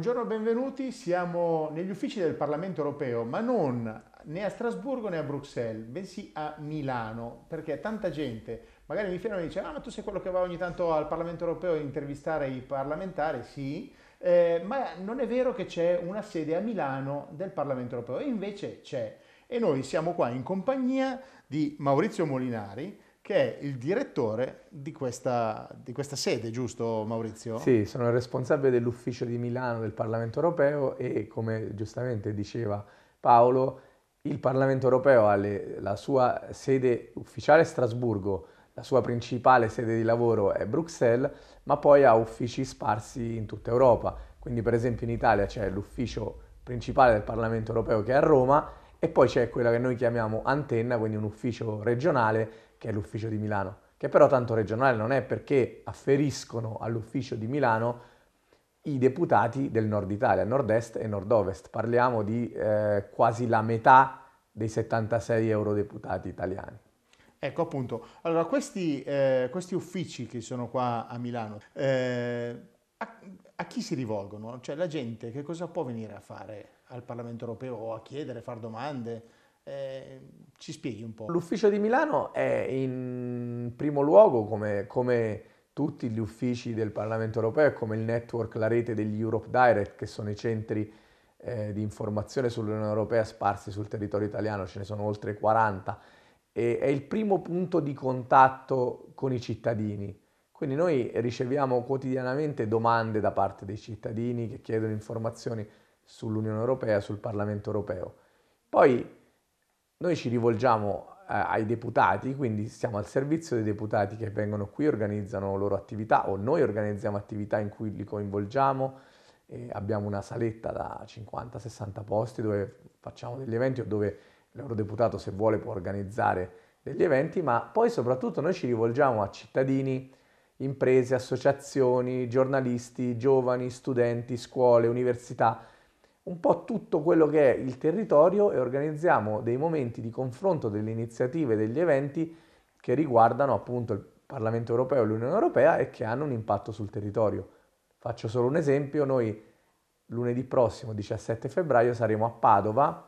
buongiorno, benvenuti. Siamo negli uffici del Parlamento europeo, ma non né a Strasburgo né a Bruxelles, bensì a Milano, perché tanta gente magari mi ferma e mi dice ah ma tu sei quello che va ogni tanto al Parlamento europeo a intervistare i parlamentari, sì, eh, ma non è vero che c'è una sede a Milano del Parlamento europeo, invece c'è. E noi siamo qua in compagnia di Maurizio Molinari, che è il direttore di questa, di questa, sede, giusto Maurizio? Sì, sono il responsabile dell'ufficio di Milano del Parlamento europeo e come giustamente diceva Paolo, il Parlamento europeo ha le, la sua sede ufficiale a Strasburgo, la sua principale sede di lavoro è Bruxelles, ma poi ha uffici sparsi in tutta Europa. Quindi per esempio in Italia c'è l'ufficio principale del Parlamento europeo che è a Roma e poi c'è quella che noi chiamiamo antenna, quindi un ufficio regionale che è l'ufficio di Milano, che però tanto regionale non è perché afferiscono all'ufficio di Milano i deputati del nord Italia, nord-est e nord-ovest. Parliamo di eh, quasi la metà dei 76 eurodeputati italiani. Ecco appunto, allora questi, eh, questi uffici che sono qua a Milano, eh, a, a, chi si rivolgono? Cioè la gente che cosa può venire a fare al Parlamento europeo o a chiedere, a fare domande? Eh, ci spieghi un po'. L'ufficio di Milano è in primo luogo, come, come tutti gli uffici del Parlamento europeo come il network, la rete degli Europe Direct, che sono i centri eh, di informazione sull'Unione Europea sparsi sul territorio italiano, ce ne sono oltre 40, e è il primo punto di contatto con i cittadini. Quindi noi riceviamo quotidianamente domande da parte dei cittadini che chiedono informazioni sull'Unione Europea, sul Parlamento Europeo. Poi noi ci rivolgiamo eh, ai deputati, quindi siamo al servizio dei deputati che vengono qui, organizzano loro attività o noi organizziamo attività in cui li coinvolgiamo. E abbiamo una saletta da 50-60 posti dove facciamo degli eventi o dove l'eurodeputato se vuole può organizzare degli eventi, ma poi soprattutto noi ci rivolgiamo a cittadini, imprese, associazioni, giornalisti, giovani, studenti, scuole, università, un po' tutto quello che è il territorio e organizziamo dei momenti di confronto delle iniziative e degli eventi che riguardano appunto il Parlamento europeo e l'Unione europea e che hanno un impatto sul territorio. Faccio solo un esempio, noi lunedì prossimo 17 febbraio saremo a Padova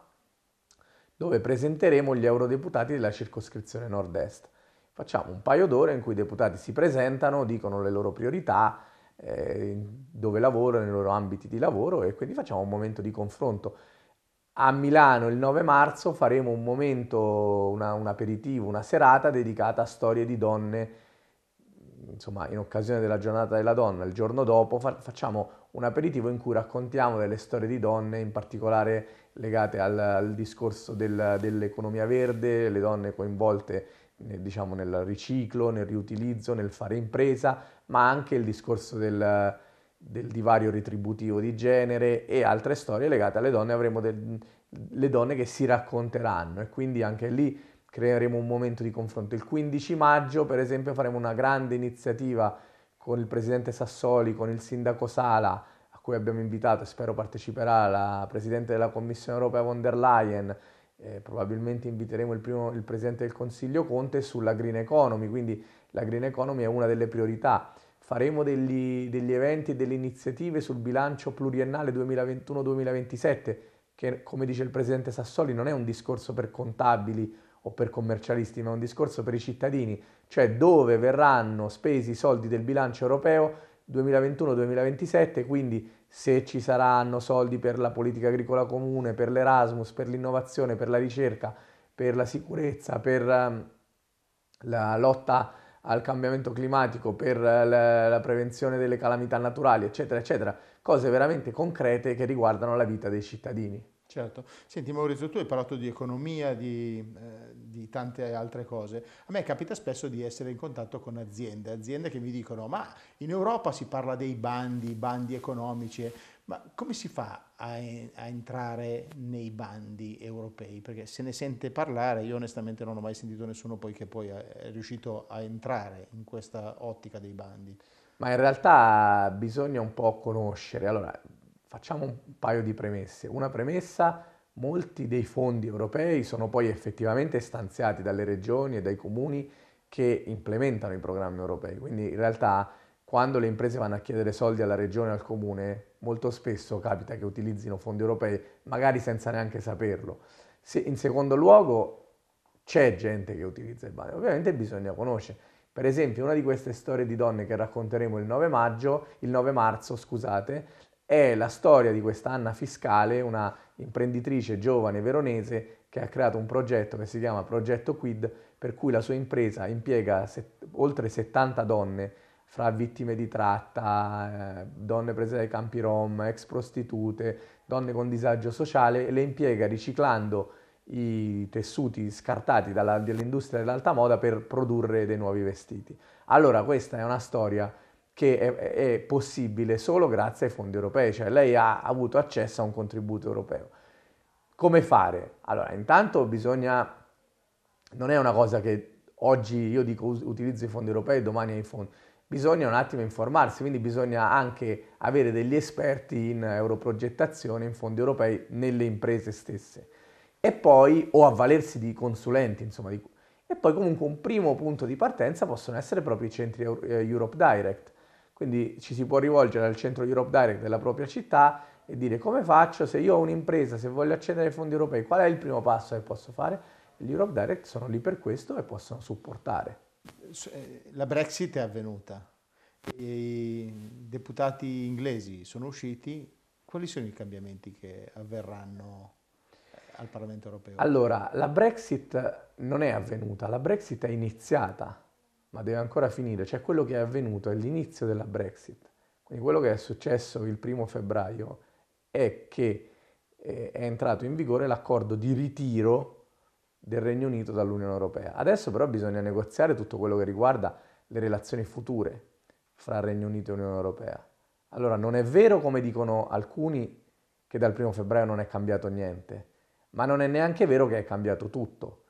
dove presenteremo gli eurodeputati della circoscrizione nord-est. Facciamo un paio d'ore in cui i deputati si presentano, dicono le loro priorità, eh, dove lavoro, nei loro ambiti di lavoro e quindi facciamo un momento di confronto. A Milano il 9 marzo faremo un momento, una, un aperitivo, una serata dedicata a storie di donne, insomma in occasione della giornata della donna, il giorno dopo fa- facciamo un aperitivo in cui raccontiamo delle storie di donne, in particolare legate al, al discorso del, dell'economia verde, le donne coinvolte diciamo, nel riciclo, nel riutilizzo, nel fare impresa, ma anche il discorso del, del divario retributivo di genere e altre storie legate alle donne. Avremo del, le donne che si racconteranno e quindi anche lì creeremo un momento di confronto. Il 15 maggio, per esempio, faremo una grande iniziativa con il presidente Sassoli, con il sindaco Sala, a cui abbiamo invitato, e spero parteciperà la presidente della Commissione europea von der Leyen, eh, probabilmente inviteremo il, primo, il Presidente del Consiglio Conte sulla Green Economy, quindi la Green Economy è una delle priorità. Faremo degli, degli eventi e delle iniziative sul bilancio pluriennale 2021-2027, che come dice il Presidente Sassoli non è un discorso per contabili o per commercialisti, ma è un discorso per i cittadini, cioè dove verranno spesi i soldi del bilancio europeo 2021-2027, quindi se ci saranno soldi per la politica agricola comune, per l'Erasmus, per l'innovazione, per la ricerca, per la sicurezza, per ehm, la lotta al cambiamento climatico, per eh, la prevenzione delle calamità naturali, eccetera, eccetera, cose veramente concrete che riguardano la vita dei cittadini. Certo. Senti Maurizio, tu hai parlato di economia, di, eh di tante altre cose. A me capita spesso di essere in contatto con aziende, aziende che mi dicono ma in Europa si parla dei bandi, bandi economici, ma come si fa a, a entrare nei bandi europei? Perché se ne sente parlare, io onestamente non ho mai sentito nessuno poi che poi è riuscito a entrare in questa ottica dei bandi. Ma in realtà bisogna un po' conoscere. Allora, facciamo un paio di premesse. Una premessa molti dei fondi europei sono poi effettivamente stanziati dalle regioni e dai comuni che implementano i programmi europei. Quindi in realtà quando le imprese vanno a chiedere soldi alla regione o al comune, molto spesso capita che utilizzino fondi europei, magari senza neanche saperlo. Se, in secondo luogo c'è gente che utilizza il banner, ovviamente bisogna conoscere. Per esempio, una di queste storie di donne che racconteremo il 9, maggio, il 9 marzo, scusate, è la storia di questa Anna Fiscale, una imprenditrice giovane veronese che ha creato un progetto che si chiama Progetto Quid, per cui la sua impresa impiega set- oltre 70 donne, fra vittime di tratta, eh, donne prese dai campi rom, ex prostitute, donne con disagio sociale, e le impiega riciclando i tessuti scartati dalla, dall'industria dell'alta moda per produrre dei nuovi vestiti. Allora questa è una storia che è, è, possibile solo grazie ai fondi europei, cioè lei ha avuto accesso a un contributo europeo. Come fare? Allora, intanto bisogna, non è una cosa che oggi io dico utilizzo i fondi europei, domani i fondi, bisogna un attimo informarsi, quindi bisogna anche avere degli esperti in europrogettazione, in fondi europei, nelle imprese stesse. E poi, o avvalersi di consulenti, insomma, di, e poi comunque un primo punto di partenza possono essere proprio i centri eh, Europe Direct quindi ci si può rivolgere al centro Europe Direct della propria città e dire come faccio se io ho un'impresa, se voglio accedere ai fondi europei, qual è il primo passo che posso fare? Gli Europe Direct sono lì per questo e possono supportare. Eh, la Brexit è avvenuta, i deputati inglesi sono usciti, quali sono i cambiamenti che avverranno? Eh, al Parlamento europeo? Allora, la Brexit non è avvenuta, la Brexit è iniziata ma deve ancora finire, cioè quello che è avvenuto è l'inizio della Brexit. Quindi quello che è successo il primo febbraio è che eh, è entrato in vigore l'accordo di ritiro del Regno Unito dall'Unione Europea. Adesso però bisogna negoziare tutto quello che riguarda le relazioni future fra Regno Unito e Unione Europea. Allora non è vero come dicono alcuni che dal primo febbraio non è cambiato niente, ma non è neanche vero che è cambiato tutto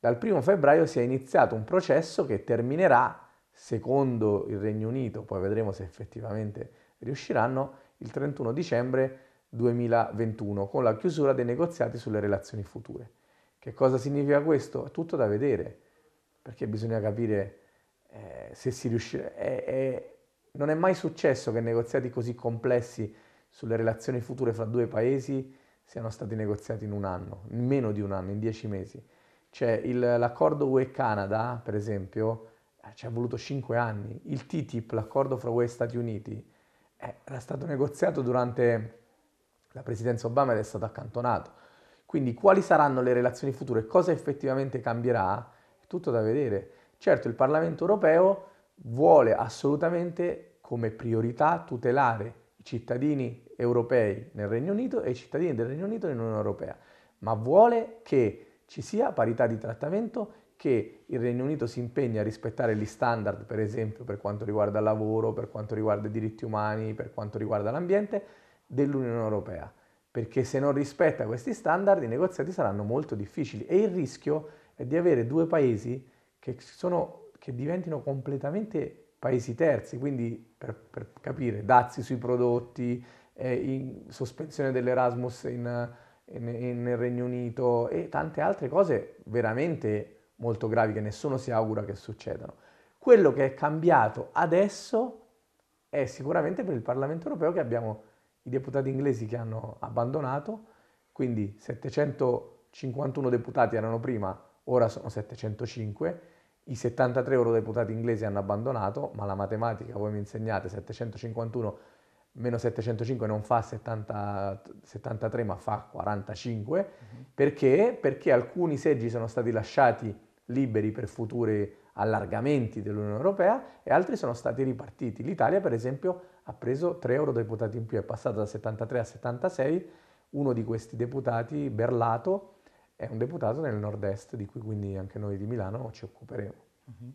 dal 1 febbraio si è iniziato un processo che terminerà, secondo il Regno Unito, poi vedremo se effettivamente riusciranno, il 31 dicembre 2021 con la chiusura dei negoziati sulle relazioni future. Che cosa significa questo? È tutto da vedere, perché bisogna capire eh, se si riuscirà. È, è, non è mai successo che negoziati così complessi sulle relazioni future fra due paesi siano stati negoziati in un anno, in meno di un anno, in dieci mesi. Cioè il, l'accordo UE-Canada, per esempio, eh, ci ha voluto 5 anni. Il TTIP, l'accordo fra UE e Stati Uniti, eh, era stato negoziato durante la presidenza Obama ed è stato accantonato. Quindi quali saranno le relazioni future, cosa effettivamente cambierà, è tutto da vedere. Certo, il Parlamento europeo vuole assolutamente come priorità tutelare i cittadini europei nel Regno Unito e i cittadini del Regno Unito nell'Unione Europea, ma vuole che ci sia parità di trattamento, che il Regno Unito si impegni a rispettare gli standard, per esempio per quanto riguarda il lavoro, per quanto riguarda i diritti umani, per quanto riguarda l'ambiente, dell'Unione Europea. Perché se non rispetta questi standard i negoziati saranno molto difficili e il rischio è di avere due paesi che, sono, che diventino completamente paesi terzi, quindi per, per capire dazi sui prodotti, eh, sospensione dell'Erasmus in nel Regno Unito e tante altre cose veramente molto gravi che nessuno si augura che succedano. Quello che è cambiato adesso è sicuramente per il Parlamento europeo che abbiamo i deputati inglesi che hanno abbandonato, quindi 751 deputati erano prima, ora sono 705, i 73 eurodeputati inglesi hanno abbandonato, ma la matematica voi mi insegnate 751 meno 705 non fa 70, 73 ma fa 45, uh-huh. Mhm. perché? perché alcuni seggi sono stati lasciati liberi per futuri allargamenti dell'Unione Europea e altri sono stati ripartiti. L'Italia per esempio ha preso 3 eurodeputati in più, è passata da 73 a 76, uno di questi deputati, Berlato, è un deputato nel nord-est di cui quindi anche noi di Milano ci occuperemo. Uh-huh.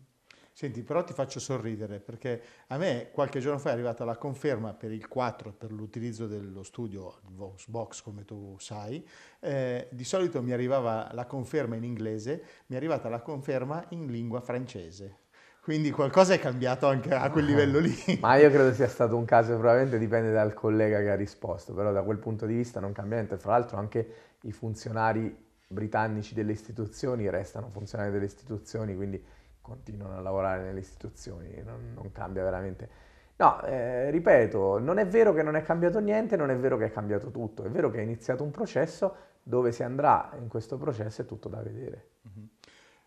Senti, però ti faccio sorridere perché a me qualche giorno fa è arrivata la conferma per il 4 per l'utilizzo dello studio Voxbox, come tu sai. Eh, di solito mi arrivava la conferma in inglese, mi è arrivata la conferma in lingua francese. Quindi qualcosa è cambiato anche a quel livello lì. Ma io credo sia stato un caso, probabilmente dipende dal collega che ha risposto, però da quel punto di vista non cambia niente. Fra l'altro anche i funzionari britannici delle istituzioni restano funzionari delle istituzioni, quindi continuano a lavorare nelle istituzioni, non, non cambia veramente. No, eh, ripeto, non è vero che non è cambiato niente, non è vero che è cambiato tutto, è vero che è iniziato un processo dove si andrà in questo processo è tutto da vedere. Mm-hmm.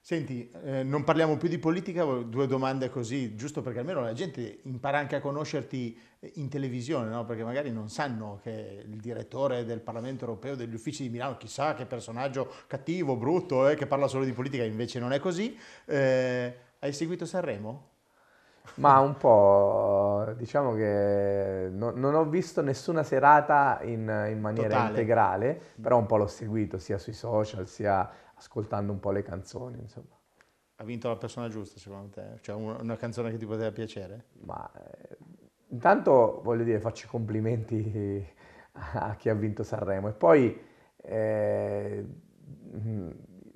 Senti, eh, non parliamo più di politica, due domande così, giusto perché almeno la gente impara anche a conoscerti eh, in televisione, no? perché magari non sanno che il direttore del Parlamento europeo degli uffici di Milano, chissà che personaggio cattivo, brutto, eh, che parla solo di politica, invece non è così. Eh, hai seguito Sanremo? Ma un po', diciamo che no, non ho visto nessuna serata in, in maniera Totale. integrale, però un po' l'ho seguito sia sui social sia ascoltando un po' le canzoni, insomma. Ha vinto la persona giusta, secondo te? Cioè una canzone che ti poteva piacere? Ma eh, intanto voglio dire, faccio i complimenti a chi ha vinto Sanremo e poi eh, mm,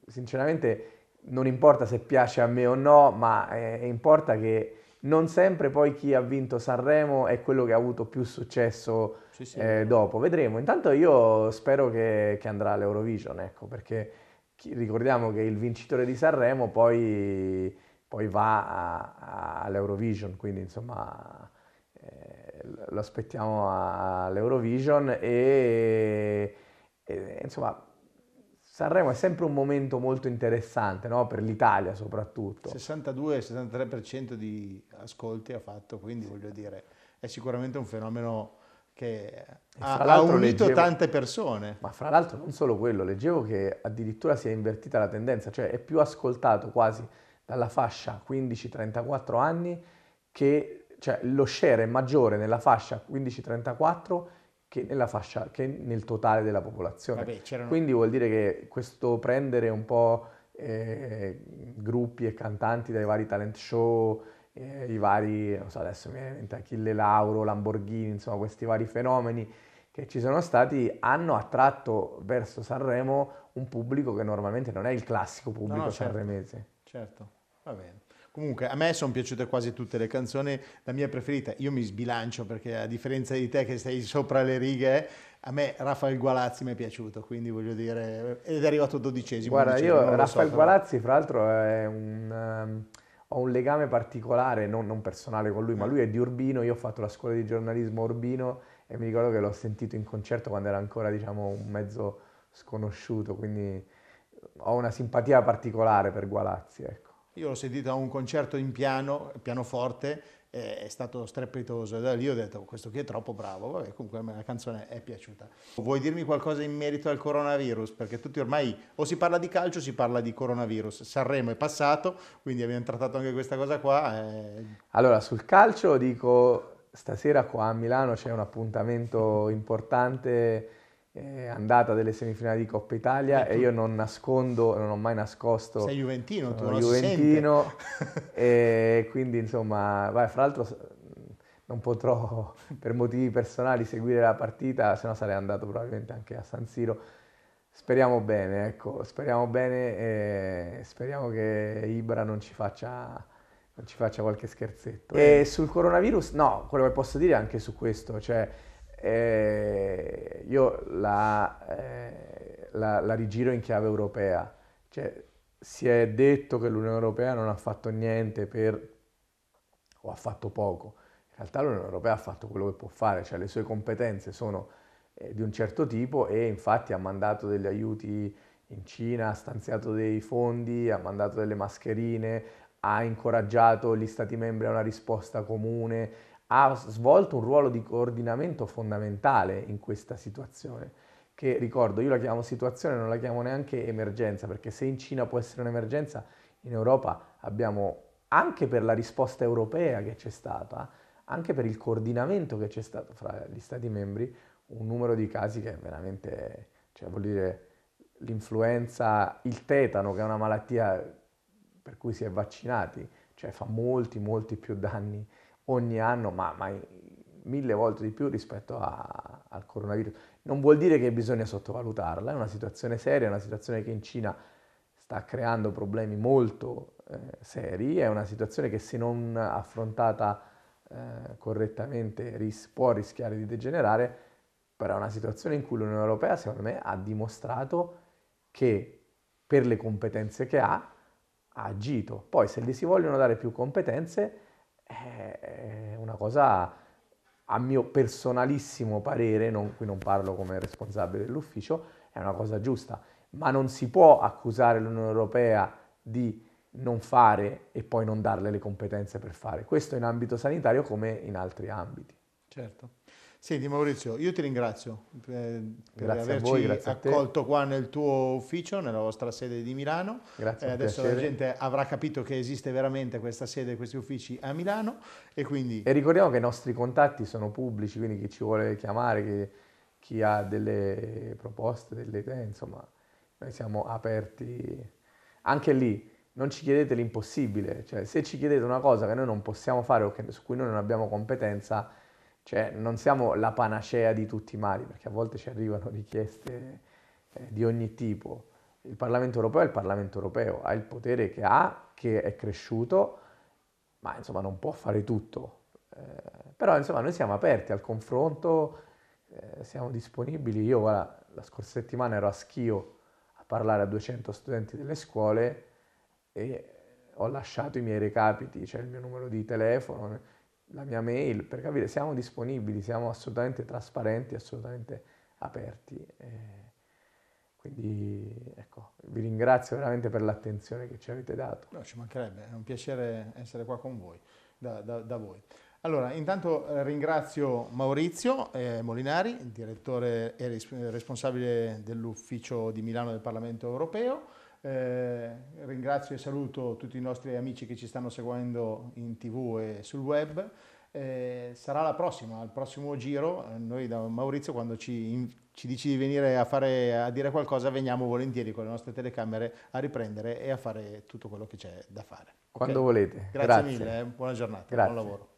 sinceramente non importa se piace a me o no, ma eh, importa che non sempre poi chi ha vinto Sanremo è quello che ha avuto più successo sì, sì. Eh, dopo. Vedremo. Intanto io spero che, che andrà all'Eurovision, ecco, perché ricordiamo che il vincitore di Sanremo poi, poi va a, a, all'Eurovision, quindi insomma eh, lo aspettiamo all'Eurovision e, e, insomma Sanremo è sempre un momento molto interessante no? per l'Italia soprattutto. 62-63% di ascolti ha fatto, quindi voglio dire è sicuramente un fenomeno che ha, ha unito leggevo, tante persone. Ma fra l'altro non solo quello, leggevo che addirittura si è invertita la tendenza, cioè è più ascoltato quasi dalla fascia 15-34 anni che cioè, lo share è maggiore nella fascia 15-34 che, fascia, che nel totale della popolazione. Vabbè, Quindi vuol dire che questo prendere un po' eh, gruppi e cantanti dai vari talent show eh, i vari, non so adesso mi viene in mente Achille Lauro, Lamborghini, insomma questi vari fenomeni che ci sono stati hanno attratto verso Sanremo un pubblico che normalmente non è il classico pubblico no, no, certo, sanremese. Certo, va bene. Comunque, a me sono piaciute quasi tutte le canzoni, la mia preferita, io mi sbilancio perché a differenza di te che stai sopra le righe, a me Raffaele Gualazzi mi è piaciuto, quindi voglio dire, ed è arrivato dodicesimo. Guarda, dicesimo, io Raffaele so, Gualazzi, fra l'altro, è un... Um, ho un legame particolare, non, non, personale con lui, ma mm. lui è di Urbino, io ho fatto la scuola di giornalismo a Urbino e mi ricordo che l'ho sentito in concerto quando era ancora diciamo, un mezzo sconosciuto, quindi ho una simpatia particolare per Gualazzi. Ecco. Io l'ho sentito a un concerto in piano, pianoforte, è stato strepitoso. E da lì ho detto, questo qui è troppo bravo, vabbè, comunque a me la canzone è piaciuta. Vuoi dirmi qualcosa in merito al coronavirus? Perché tutti ormai, o si parla di calcio o si parla di coronavirus. Sanremo è passato, quindi abbiamo trattato anche questa cosa qua. E... Eh. Allora, sul calcio dico, stasera qua a Milano c'è un appuntamento importante eh, andata delle semifinali di Coppa Italia e, ecco. e io non nascondo, non ho mai nascosto. Sei Juventino, tu non Juventino, e quindi insomma, vai, fra l'altro non potrò per motivi personali seguire la partita, se no sarei andato probabilmente anche a San Siro. Speriamo bene, ecco, speriamo bene e speriamo che Ibra non ci faccia non ci faccia qualche scherzetto. E eh. sul coronavirus, no, quello che posso dire anche su questo, cioè eh, io la, eh, la, la rigiro in chiave europea. Cioè, si è detto che l'Unione Europea non ha fatto niente per, o ha fatto poco. In realtà l'Unione Europea ha fatto quello che può fare, cioè le sue competenze sono eh, di un certo tipo e infatti ha mandato degli aiuti in Cina, ha stanziato dei fondi, ha mandato delle mascherine, ha incoraggiato gli Stati membri a una risposta comune, ha svolto un ruolo di coordinamento fondamentale in questa situazione, che ricordo io la chiamo situazione, non la chiamo neanche emergenza, perché se in Cina può essere un'emergenza, in Europa abbiamo anche per la risposta europea che c'è stata, anche per il coordinamento che c'è stato fra gli Stati membri, un numero di casi che è veramente, cioè vuol dire l'influenza, il tetano che è una malattia per cui si è vaccinati, cioè fa molti, molti più danni ogni anno, ma, ma mille volte di più rispetto a, al coronavirus. Non vuol dire che bisogna sottovalutarla, è una situazione seria, è una situazione che in Cina sta creando problemi molto eh, seri, è una situazione che se non affrontata eh, correttamente ris- può rischiare di degenerare, però è una situazione in cui l'Unione Europea, secondo me, ha dimostrato che per le competenze che ha, ha agito. Poi se gli si vogliono dare più competenze, è una cosa a mio personalissimo parere, non, qui non parlo come responsabile dell'ufficio, è una cosa giusta, ma non si può accusare l'Unione Europea di non fare e poi non darle le competenze per fare. Questo in ambito sanitario come in altri ambiti. Certo. Senti Maurizio, io ti ringrazio eh, per, per averci voi, accolto qua nel tuo ufficio, nella vostra sede di Milano. Grazie. Eh, adesso piacere. la gente avrà capito che esiste veramente questa sede, questi uffici a Milano e quindi... E ricordiamo che i nostri contatti sono pubblici, quindi chi ci vuole chiamare, chi, chi ha delle proposte, delle idee, insomma, noi siamo aperti. Anche lì non ci chiedete l'impossibile, cioè se ci chiedete una cosa che noi non possiamo fare o che, su cui noi non abbiamo competenza cioè non siamo la panacea di tutti i mali, perché a volte ci arrivano richieste eh, di ogni tipo. Il Parlamento europeo è il Parlamento europeo, ha il potere che ha, che è cresciuto, ma insomma non può fare tutto. Eh, però insomma noi siamo aperti al confronto, eh, siamo disponibili. Io guarda, la scorsa settimana ero a Schio a parlare a 200 studenti delle scuole e ho lasciato i miei recapiti, cioè il mio numero di telefono la mia mail, per capire, siamo disponibili, siamo assolutamente trasparenti, assolutamente aperti. Eh, quindi ecco, vi ringrazio veramente per l'attenzione che ci avete dato. No, ci mancherebbe, è un piacere essere qua con voi, da, da, da voi. Allora, intanto eh, ringrazio Maurizio eh, Molinari, direttore e responsabile dell'ufficio di Milano del Parlamento Europeo, eh, ringrazio e saluto tutti i nostri amici che ci stanno seguendo in tv e sul web. Eh, sarà la prossima, al prossimo giro. Eh, noi da Maurizio, quando ci, in, ci, dici di venire a, fare, a dire qualcosa, veniamo volentieri con le nostre telecamere a riprendere e a fare tutto quello che c'è da fare. Quando okay? volete. Grazie, Grazie, mille, eh. buona giornata, Grazie. buon lavoro.